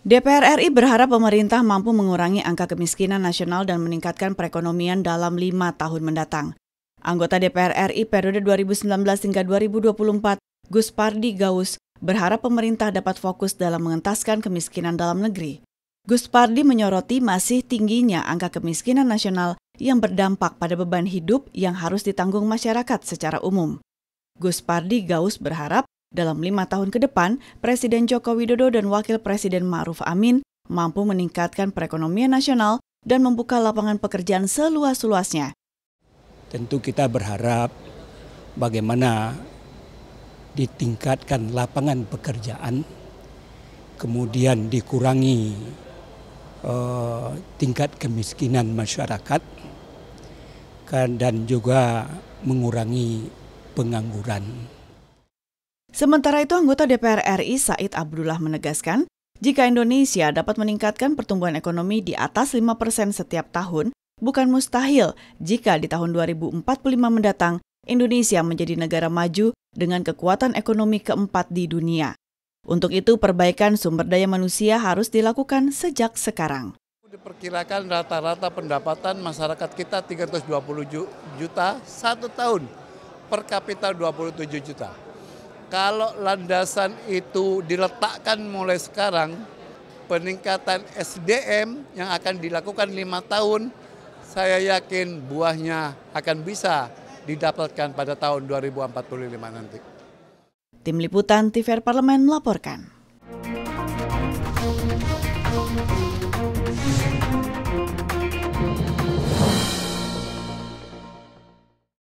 DPR RI berharap pemerintah mampu mengurangi angka kemiskinan nasional dan meningkatkan perekonomian dalam lima tahun mendatang. Anggota DPR RI periode 2019 hingga 2024, Gus Pardi Gaus, berharap pemerintah dapat fokus dalam mengentaskan kemiskinan dalam negeri. Gus Pardi menyoroti masih tingginya angka kemiskinan nasional yang berdampak pada beban hidup yang harus ditanggung masyarakat secara umum. Gus Pardi Gaus berharap dalam lima tahun ke depan, Presiden Joko Widodo dan Wakil Presiden Ma'ruf Amin mampu meningkatkan perekonomian nasional dan membuka lapangan pekerjaan seluas-luasnya. Tentu kita berharap bagaimana ditingkatkan lapangan pekerjaan, kemudian dikurangi eh, tingkat kemiskinan masyarakat, kan, dan juga mengurangi pengangguran. Sementara itu, anggota DPR RI Said Abdullah menegaskan, jika Indonesia dapat meningkatkan pertumbuhan ekonomi di atas 5% setiap tahun, bukan mustahil jika di tahun 2045 mendatang Indonesia menjadi negara maju dengan kekuatan ekonomi keempat di dunia. Untuk itu, perbaikan sumber daya manusia harus dilakukan sejak sekarang. Diperkirakan rata-rata pendapatan masyarakat kita 320 juta satu tahun, per kapita 27 juta. Kalau landasan itu diletakkan mulai sekarang, peningkatan SDM yang akan dilakukan lima tahun, saya yakin buahnya akan bisa didapatkan pada tahun 2045 nanti. Tim Liputan TVR Parlemen melaporkan.